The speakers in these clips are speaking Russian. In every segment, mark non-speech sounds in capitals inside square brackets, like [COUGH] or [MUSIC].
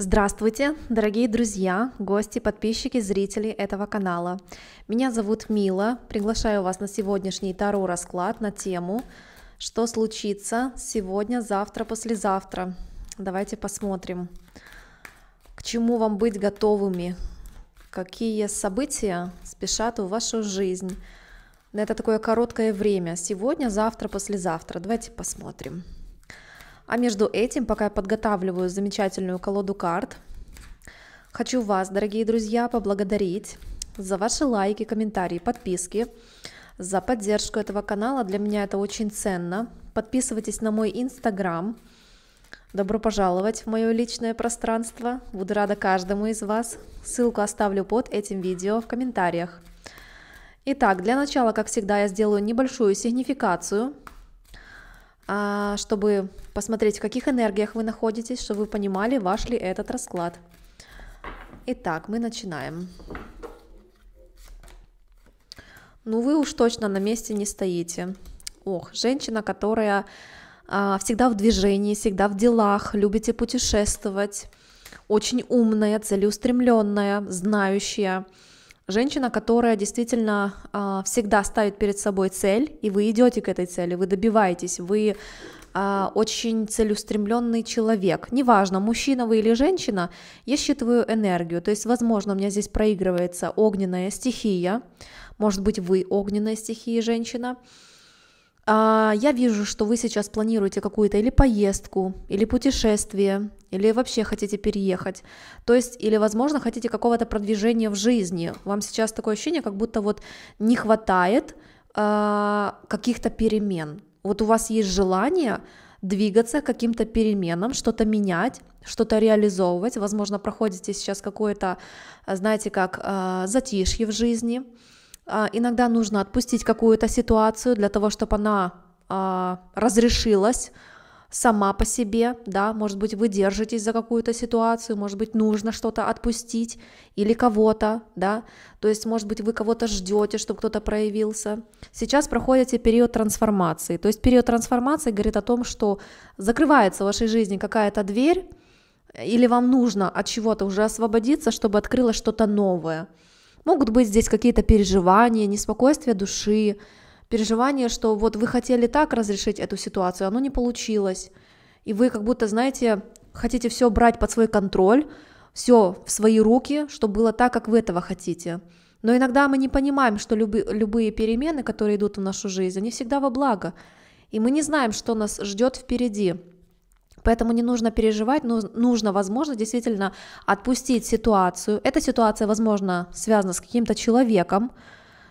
Здравствуйте, дорогие друзья, гости, подписчики, зрители этого канала. Меня зовут Мила. Приглашаю вас на сегодняшний Таро расклад на тему «Что случится сегодня, завтра, послезавтра?». Давайте посмотрим, к чему вам быть готовыми, какие события спешат в вашу жизнь. Это такое короткое время, сегодня, завтра, послезавтра. Давайте посмотрим. Посмотрим. А между этим, пока я подготавливаю замечательную колоду карт, хочу вас, дорогие друзья, поблагодарить за ваши лайки, комментарии, подписки, за поддержку этого канала. Для меня это очень ценно. Подписывайтесь на мой инстаграм. Добро пожаловать в мое личное пространство. Буду рада каждому из вас. Ссылку оставлю под этим видео в комментариях. Итак, для начала, как всегда, я сделаю небольшую сигнификацию а, чтобы посмотреть, в каких энергиях вы находитесь, чтобы вы понимали, ваш ли этот расклад. Итак, мы начинаем. Ну, вы уж точно на месте не стоите. Ох, женщина, которая а, всегда в движении, всегда в делах, любите путешествовать, очень умная, целеустремленная, знающая, Женщина, которая действительно э, всегда ставит перед собой цель, и вы идете к этой цели, вы добиваетесь, вы э, очень целеустремленный человек. Неважно, мужчина вы или женщина, я считываю энергию. То есть, возможно, у меня здесь проигрывается огненная стихия. Может быть, вы огненная стихия женщина. А, я вижу, что вы сейчас планируете какую-то или поездку, или путешествие, или вообще хотите переехать, то есть, или, возможно, хотите какого-то продвижения в жизни. Вам сейчас такое ощущение, как будто вот не хватает а, каких-то перемен. Вот у вас есть желание двигаться к каким-то переменам, что-то менять, что-то реализовывать. Возможно, проходите сейчас какое-то, знаете, как а, затишье в жизни – а, иногда нужно отпустить какую-то ситуацию для того, чтобы она а, разрешилась сама по себе, да, может быть, вы держитесь за какую-то ситуацию, может быть, нужно что-то отпустить или кого-то, да, то есть, может быть, вы кого-то ждете, чтобы кто-то проявился. Сейчас проходите период трансформации, то есть период трансформации говорит о том, что закрывается в вашей жизни какая-то дверь, или вам нужно от чего-то уже освободиться, чтобы открылось что-то новое – Могут быть здесь какие-то переживания, неспокойствие души, переживания, что вот вы хотели так разрешить эту ситуацию, оно не получилось. И вы как будто, знаете, хотите все брать под свой контроль, все в свои руки, чтобы было так, как вы этого хотите. Но иногда мы не понимаем, что люби, любые перемены, которые идут в нашу жизнь, они всегда во благо. И мы не знаем, что нас ждет впереди. Поэтому не нужно переживать, но ну, нужно, возможно, действительно отпустить ситуацию. Эта ситуация, возможно, связана с каким-то человеком,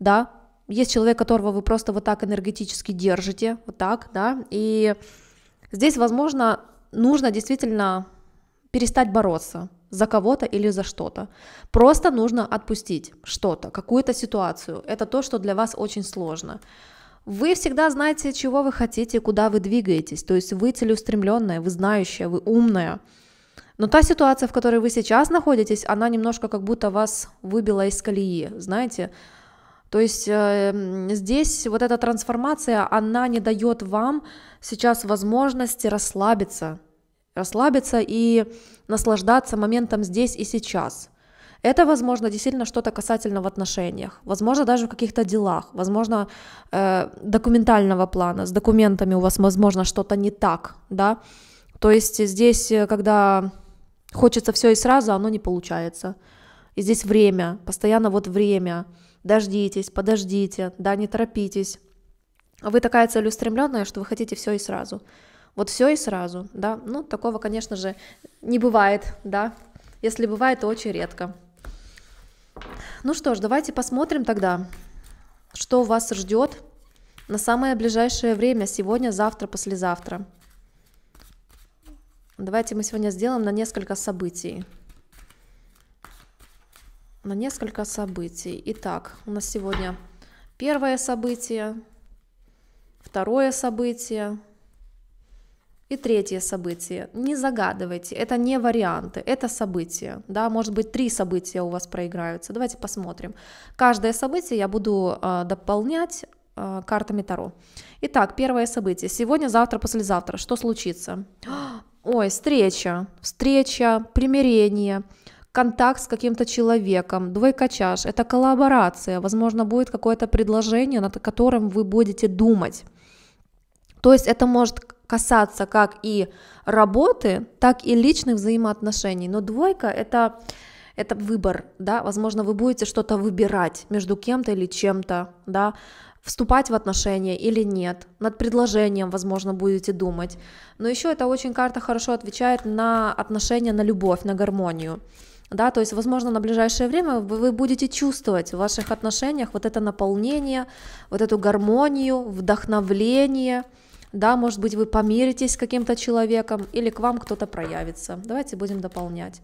да, есть человек, которого вы просто вот так энергетически держите, вот так, да, и здесь, возможно, нужно действительно перестать бороться за кого-то или за что-то. Просто нужно отпустить что-то, какую-то ситуацию. Это то, что для вас очень сложно. Вы всегда знаете, чего вы хотите, куда вы двигаетесь. То есть вы целеустремленная, вы знающая, вы умная. Но та ситуация, в которой вы сейчас находитесь, она немножко как будто вас выбила из колеи, знаете. То есть э, здесь вот эта трансформация, она не дает вам сейчас возможности расслабиться, расслабиться и наслаждаться моментом здесь и сейчас. Это, возможно, действительно что-то касательно в отношениях, возможно, даже в каких-то делах, возможно, э, документального плана, с документами у вас, возможно, что-то не так, да. То есть здесь, э, когда хочется все и сразу, оно не получается. И здесь время, постоянно вот время. Дождитесь, подождите, да, не торопитесь. вы такая целеустремленная, что вы хотите все и сразу. Вот все и сразу, да. Ну, такого, конечно же, не бывает, да. Если бывает, то очень редко. Ну что ж, давайте посмотрим тогда, что вас ждет на самое ближайшее время, сегодня, завтра, послезавтра. Давайте мы сегодня сделаем на несколько событий. На несколько событий. Итак, у нас сегодня первое событие, второе событие, и третье событие. Не загадывайте, это не варианты, это события. Да, может быть, три события у вас проиграются. Давайте посмотрим. Каждое событие я буду э, дополнять э, картами Таро. Итак, первое событие. Сегодня, завтра, послезавтра. Что случится? [GASPS] Ой, встреча. Встреча, примирение контакт с каким-то человеком, двойкачаж, это коллаборация, возможно, будет какое-то предложение, над которым вы будете думать. То есть это может касаться как и работы, так и личных взаимоотношений. Но двойка это это выбор, да, возможно, вы будете что-то выбирать между кем-то или чем-то, да, вступать в отношения или нет, над предложением, возможно, будете думать. Но еще это очень карта хорошо отвечает на отношения, на любовь, на гармонию. Да, то есть, возможно, на ближайшее время вы будете чувствовать в ваших отношениях вот это наполнение, вот эту гармонию, вдохновление, да, может быть, вы помиритесь с каким-то человеком или к вам кто-то проявится. Давайте будем дополнять.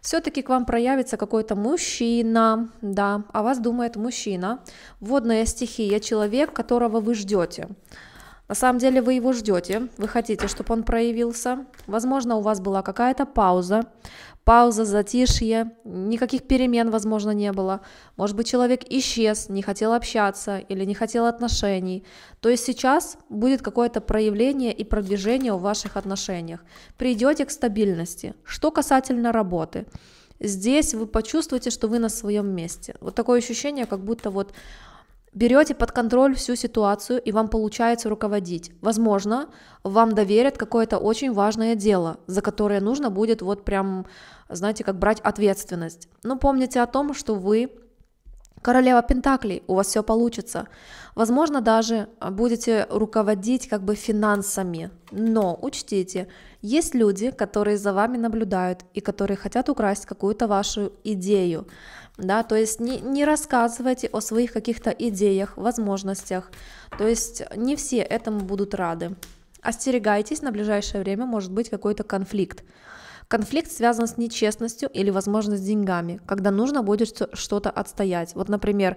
Все-таки к вам проявится какой-то мужчина, да, о вас думает мужчина. Водная стихия, человек, которого вы ждете. На самом деле вы его ждете, вы хотите, чтобы он проявился. Возможно, у вас была какая-то пауза, пауза, затишье, никаких перемен, возможно, не было. Может быть, человек исчез, не хотел общаться или не хотел отношений. То есть сейчас будет какое-то проявление и продвижение в ваших отношениях. Придете к стабильности. Что касательно работы. Здесь вы почувствуете, что вы на своем месте. Вот такое ощущение, как будто вот Берете под контроль всю ситуацию, и вам получается руководить. Возможно, вам доверят какое-то очень важное дело, за которое нужно будет вот прям, знаете, как брать ответственность. Но помните о том, что вы Королева Пентаклей, у вас все получится. Возможно, даже будете руководить как бы финансами. Но учтите, есть люди, которые за вами наблюдают и которые хотят украсть какую-то вашу идею да, то есть не, не рассказывайте о своих каких-то идеях, возможностях, то есть не все этому будут рады. Остерегайтесь, на ближайшее время может быть какой-то конфликт. Конфликт связан с нечестностью или, возможно, с деньгами, когда нужно будет что-то отстоять. Вот, например,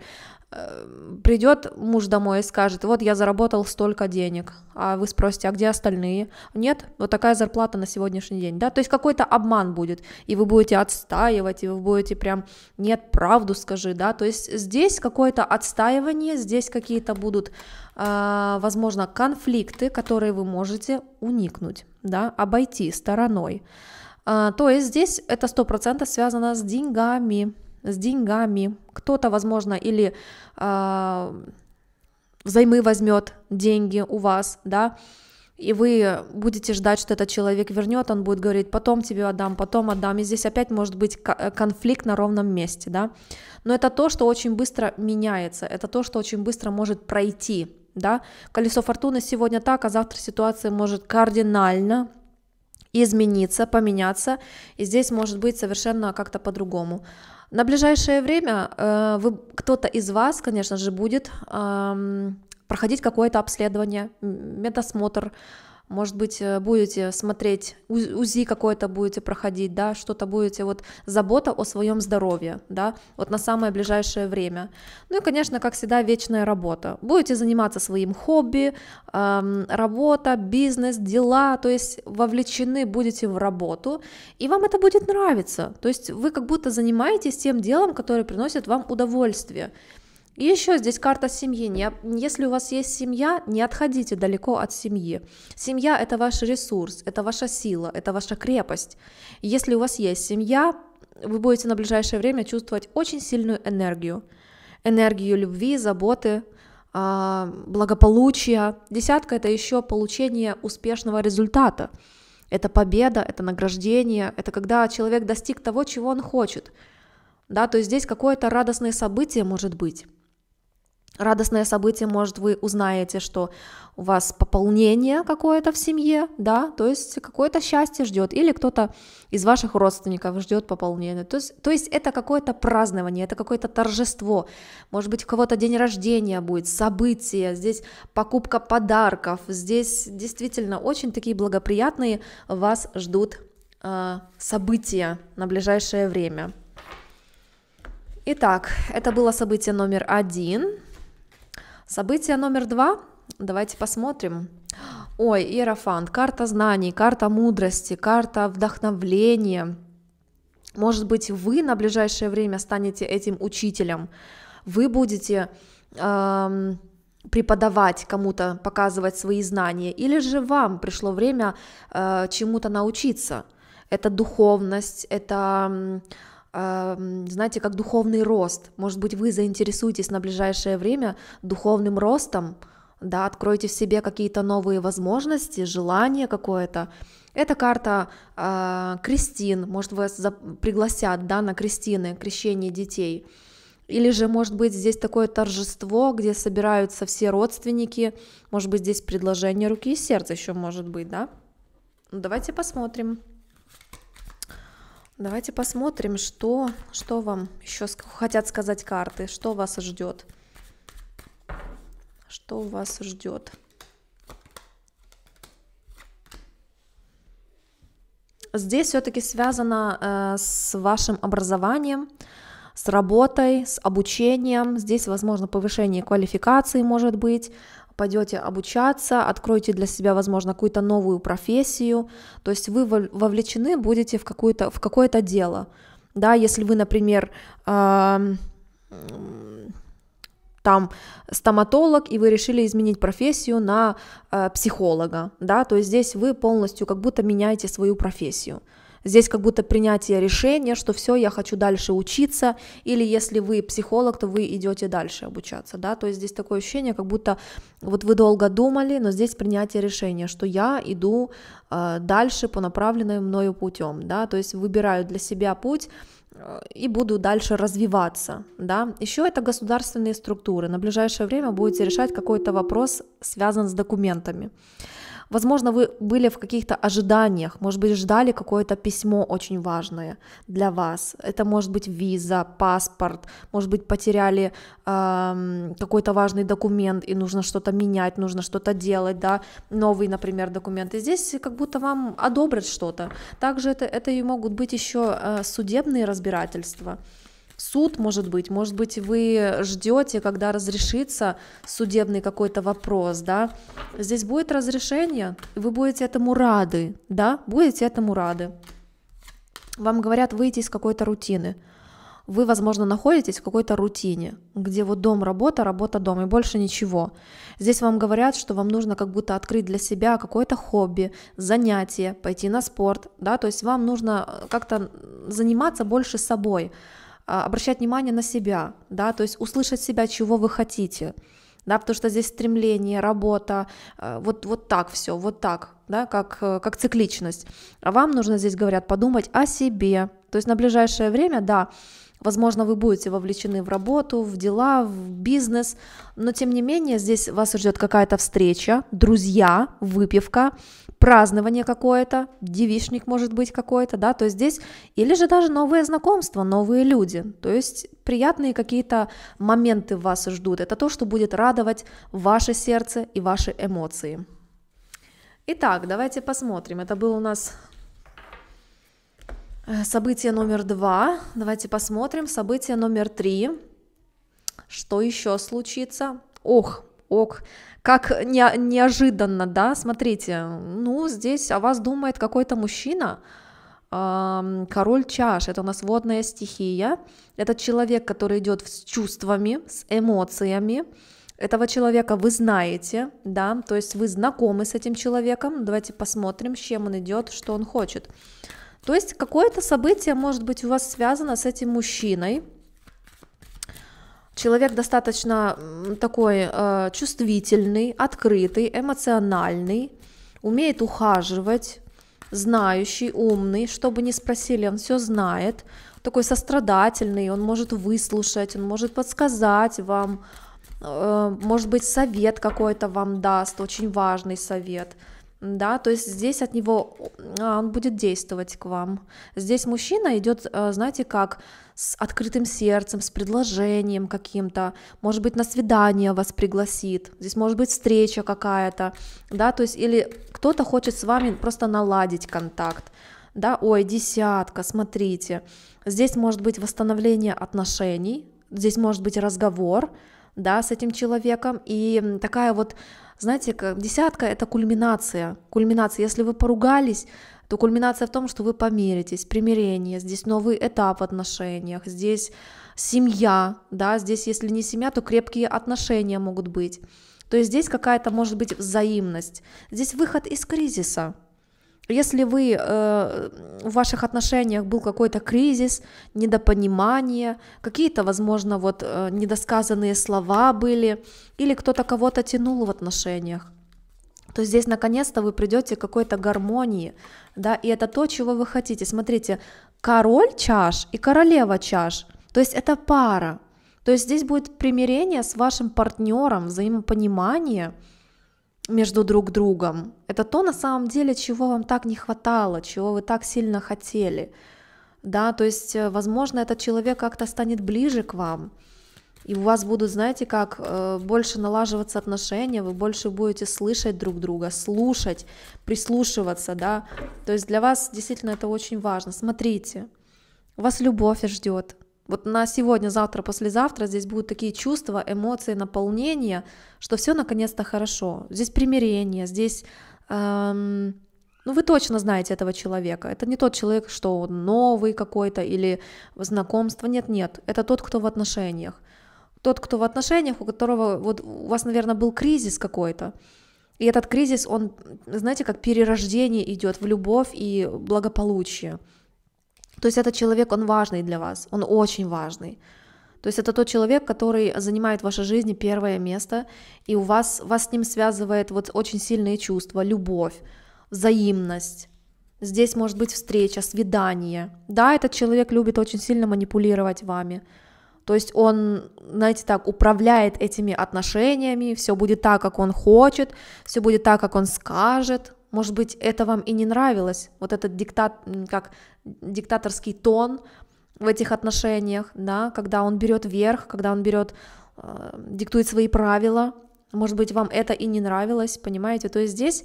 Эм, придет муж домой и скажет, вот я заработал столько денег, а вы спросите, а где остальные? Нет, вот такая зарплата на сегодняшний день, да, то есть какой-то обман будет, и вы будете отстаивать, и вы будете прям, нет, правду скажи, да, то есть здесь какое-то отстаивание, здесь какие-то будут, а, возможно, конфликты, которые вы можете уникнуть, да, обойти стороной, а, то есть здесь это 100% связано с деньгами, с деньгами, кто-то, возможно, или э, взаймы возьмет деньги у вас, да, и вы будете ждать, что этот человек вернет, он будет говорить, потом тебе отдам, потом отдам, и здесь опять может быть э, конфликт на ровном месте, да, но это то, что очень быстро меняется, это то, что очень быстро может пройти, да, колесо фортуны сегодня так, а завтра ситуация может кардинально измениться, поменяться, и здесь может быть совершенно как-то по-другому. На ближайшее время э, вы, кто-то из вас, конечно же, будет э, проходить какое-то обследование, медосмотр, может быть, э, будете смотреть, УЗИ какое-то будете проходить, да, что-то будете, вот, забота о своем здоровье, да, вот на самое ближайшее время. Ну и, конечно, как всегда, вечная работа. Будете заниматься своим хобби, эм, работа, бизнес, дела, то есть вовлечены будете в работу, и вам это будет нравиться, то есть вы как будто занимаетесь тем делом, которое приносит вам удовольствие, и еще здесь карта семьи. Не, если у вас есть семья, не отходите далеко от семьи. Семья это ваш ресурс, это ваша сила, это ваша крепость. Если у вас есть семья, вы будете на ближайшее время чувствовать очень сильную энергию. Энергию любви, заботы, а, благополучия. Десятка это еще получение успешного результата. Это победа, это награждение, это когда человек достиг того, чего он хочет. Да, то есть здесь какое-то радостное событие может быть радостное событие, может, вы узнаете, что у вас пополнение какое-то в семье, да, то есть какое-то счастье ждет, или кто-то из ваших родственников ждет пополнение. То есть, то есть это какое-то празднование, это какое-то торжество. Может быть, у кого-то день рождения будет, событие, здесь покупка подарков, здесь действительно очень такие благоприятные вас ждут э, события на ближайшее время. Итак, это было событие номер один. Событие номер два. Давайте посмотрим. Ой, Иерофант, карта знаний, карта мудрости, карта вдохновления. Может быть, вы на ближайшее время станете этим учителем. Вы будете эм, преподавать кому-то, показывать свои знания. Или же вам пришло время э, чему-то научиться. Это духовность, это... Э, знаете, как духовный рост. Может быть, вы заинтересуетесь на ближайшее время духовным ростом, да, откройте в себе какие-то новые возможности, желание какое-то. Эта карта э, Кристин, может, вас за... пригласят, да, на Кристины, крещение детей. Или же, может быть, здесь такое торжество, где собираются все родственники. Может быть, здесь предложение руки и сердца еще может быть, да? Ну, давайте посмотрим. Давайте посмотрим, что, что вам еще хотят сказать карты, что вас ждет. Что вас ждет. Здесь все-таки связано э, с вашим образованием, с работой, с обучением. Здесь, возможно, повышение квалификации может быть, пойдете обучаться, откроете для себя, возможно, какую-то новую профессию, то есть вы вовлечены будете в, какую-то, в какое-то дело, да, если вы, например, э, там стоматолог, и вы решили изменить профессию на э, психолога, да, то есть здесь вы полностью как будто меняете свою профессию, Здесь как будто принятие решения, что все, я хочу дальше учиться, или если вы психолог, то вы идете дальше обучаться, да, то есть здесь такое ощущение, как будто вот вы долго думали, но здесь принятие решения, что я иду э, дальше по направленной мною путем, да, то есть выбираю для себя путь, э, и буду дальше развиваться, да. Еще это государственные структуры. На ближайшее время будете решать какой-то вопрос, связан с документами. Возможно, вы были в каких-то ожиданиях, может быть, ждали какое-то письмо очень важное для вас. Это может быть виза, паспорт, может быть, потеряли э, какой-то важный документ и нужно что-то менять, нужно что-то делать, да, новый, например, документ. И здесь как будто вам одобрят что-то. Также это, это и могут быть еще э, судебные разбирательства суд, может быть, может быть, вы ждете, когда разрешится судебный какой-то вопрос, да, здесь будет разрешение, вы будете этому рады, да, будете этому рады. Вам говорят выйти из какой-то рутины, вы, возможно, находитесь в какой-то рутине, где вот дом, работа, работа, дом и больше ничего. Здесь вам говорят, что вам нужно как будто открыть для себя какое-то хобби, занятие, пойти на спорт, да, то есть вам нужно э, как-то заниматься больше собой, а, обращать внимание на себя, да, то есть услышать себя, чего вы хотите, да, потому что здесь стремление, работа, а, вот, вот так все, вот так, да, как, э, как цикличность. А вам нужно здесь, говорят, подумать о себе, то есть на ближайшее время, да, Возможно, вы будете вовлечены в работу, в дела, в бизнес, но тем не менее здесь вас ждет какая-то встреча, друзья, выпивка, празднование какое-то, девичник может быть какой-то, да, то есть здесь, или же даже новые знакомства, новые люди, то есть приятные какие-то моменты вас ждут, это то, что будет радовать ваше сердце и ваши эмоции. Итак, давайте посмотрим. Это был у нас Э, событие номер два. Давайте посмотрим. Событие номер три. Что еще случится? Ох, ок. Как не, неожиданно, да? Смотрите, ну, здесь о вас думает какой-то мужчина, Король чаш это у нас водная стихия. Это человек, который идет с чувствами, с эмоциями. Этого человека вы знаете, да, то есть вы знакомы с этим человеком. Давайте посмотрим, с чем он идет, что он хочет. То есть какое-то событие может быть у вас связано с этим мужчиной. Человек достаточно такой э, чувствительный, открытый, эмоциональный, умеет ухаживать, знающий, умный, чтобы не спросили, он все знает, такой сострадательный, он может выслушать, он может подсказать вам, э, может быть, совет какой-то вам даст, очень важный совет – да, то есть здесь от него а, он будет действовать к вам. Здесь мужчина идет, а, знаете, как с открытым сердцем, с предложением каким-то, может быть, на свидание вас пригласит, здесь может быть встреча какая-то, да, то есть или кто-то хочет с вами просто наладить контакт, да, ой, десятка, смотрите, здесь может быть восстановление отношений, здесь может быть разговор, да, с этим человеком, и такая вот, знаете, десятка — это кульминация, кульминация, если вы поругались, то кульминация в том, что вы помиритесь, примирение, здесь новый этап в отношениях, здесь семья, да, здесь, если не семья, то крепкие отношения могут быть, то есть здесь какая-то может быть взаимность, здесь выход из кризиса, если вы э, в ваших отношениях был какой-то кризис, недопонимание, какие-то, возможно, вот э, недосказанные слова были, или кто-то кого-то тянул в отношениях, то здесь наконец-то вы придете к какой-то гармонии, да, и это то, чего вы хотите. Смотрите, король чаш и королева чаш, то есть это пара, то есть здесь будет примирение с вашим партнером, взаимопонимание – между друг другом. Это то, на самом деле, чего вам так не хватало, чего вы так сильно хотели. Да, то есть, э, возможно, этот человек как-то станет ближе к вам, и у вас будут, знаете, как э, больше налаживаться отношения, вы больше будете слышать друг друга, слушать, прислушиваться, да. То есть для вас действительно это очень важно. Смотрите, вас любовь ждет, вот на сегодня, завтра, послезавтра здесь будут такие чувства, эмоции, наполнения, что все наконец-то хорошо. Здесь примирение, здесь... Эм, ну, вы точно знаете этого человека. Это не тот человек, что он новый какой-то или знакомство. Нет, нет. Это тот, кто в отношениях. Тот, кто в отношениях, у которого вот у вас, наверное, был кризис какой-то. И этот кризис, он, знаете, как перерождение идет в любовь и благополучие. То есть этот человек, он важный для вас, он очень важный. То есть это тот человек, который занимает в вашей жизни первое место, и у вас, вас с ним связывает вот очень сильные чувства, любовь, взаимность. Здесь может быть встреча, свидание. Да, этот человек любит очень сильно манипулировать вами. То есть он, знаете, так управляет этими отношениями, все будет так, как он хочет, все будет так, как он скажет. Может быть, это вам и не нравилось, вот этот диктат, как диктаторский тон в этих отношениях, да, когда он берет верх, когда он берет, э, диктует свои правила. Может быть, вам это и не нравилось, понимаете? То есть здесь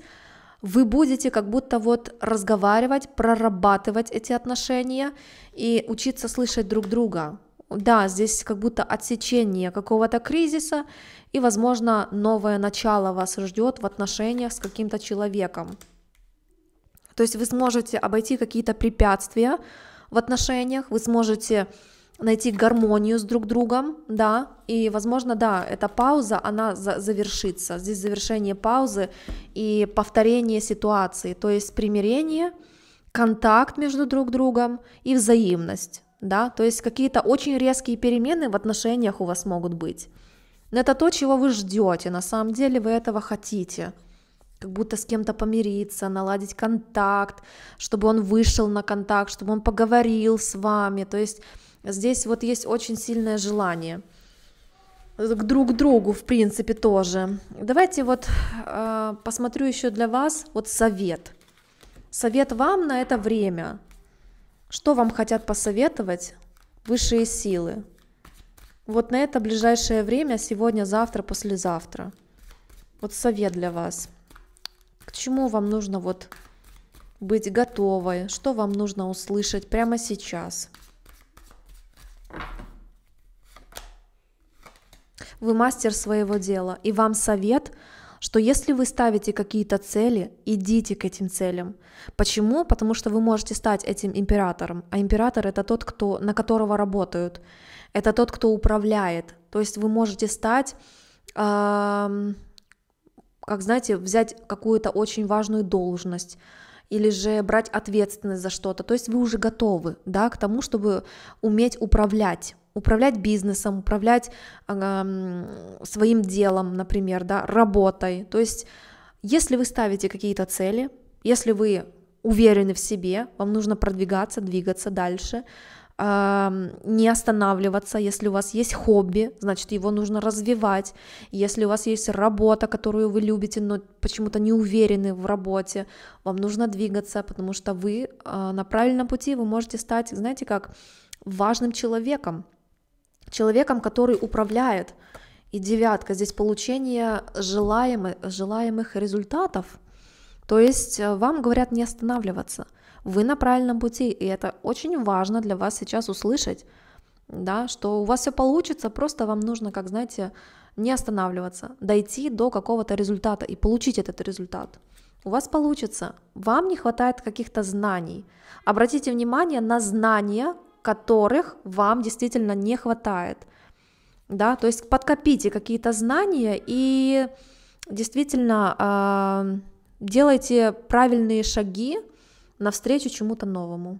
вы будете как будто вот разговаривать, прорабатывать эти отношения и учиться слышать друг друга. Да, здесь как будто отсечение какого-то кризиса, и, возможно, новое начало вас ждет в отношениях с каким-то человеком. То есть вы сможете обойти какие-то препятствия в отношениях, вы сможете найти гармонию с друг другом, да, и, возможно, да, эта пауза, она за завершится. Здесь завершение паузы и повторение ситуации, то есть примирение, контакт между друг другом и взаимность, да, то есть какие-то очень резкие перемены в отношениях у вас могут быть. Это то, чего вы ждете, на самом деле вы этого хотите. Как будто с кем-то помириться, наладить контакт, чтобы он вышел на контакт, чтобы он поговорил с вами. То есть здесь вот есть очень сильное желание к друг другу, в принципе, тоже. Давайте вот э, посмотрю еще для вас вот совет. Совет вам на это время. Что вам хотят посоветовать высшие силы? Вот на это ближайшее время, сегодня, завтра, послезавтра. Вот совет для вас. К чему вам нужно вот быть готовой, что вам нужно услышать прямо сейчас. Вы мастер своего дела, и вам совет – что если вы ставите какие-то цели, идите к этим целям. Почему? Потому что вы можете стать этим императором, а император это тот, кто, на которого работают, это тот, кто управляет. То есть вы можете стать, э, как знаете, взять какую-то очень важную должность или же брать ответственность за что-то. То есть вы уже готовы да, к тому, чтобы уметь управлять управлять бизнесом, управлять э, своим делом, например, да, работой. То есть, если вы ставите какие-то цели, если вы уверены в себе, вам нужно продвигаться, двигаться дальше, э, не останавливаться. Если у вас есть хобби, значит, его нужно развивать. Если у вас есть работа, которую вы любите, но почему-то не уверены в работе, вам нужно двигаться, потому что вы э, на правильном пути, вы можете стать, знаете как, важным человеком человеком, который управляет. И девятка, здесь получение желаемых, желаемых результатов. То есть э, вам говорят не останавливаться. Вы на правильном пути, и это очень важно для вас сейчас услышать, да, что у вас все получится, просто вам нужно, как знаете, не останавливаться, дойти до какого-то результата и получить этот результат. У вас получится. Вам не хватает каких-то знаний. Обратите внимание на знания которых вам действительно не хватает. Да, то есть подкопите какие-то знания и действительно э, делайте правильные шаги навстречу чему-то новому.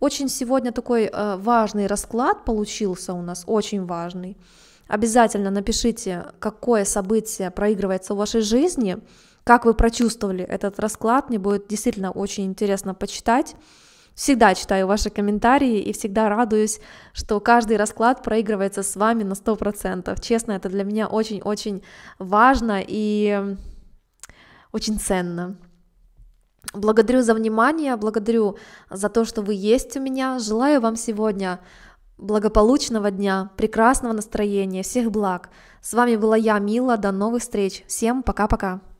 Очень сегодня такой э, важный расклад получился у нас, очень важный. Обязательно напишите, какое событие проигрывается в вашей жизни, как вы прочувствовали этот расклад. Мне будет действительно очень интересно почитать. Всегда читаю ваши комментарии и всегда радуюсь, что каждый расклад проигрывается с вами на 100%. Честно, это для меня очень-очень важно и очень ценно. Благодарю за внимание, благодарю за то, что вы есть у меня. Желаю вам сегодня благополучного дня, прекрасного настроения, всех благ. С вами была я, Мила. До новых встреч. Всем пока-пока.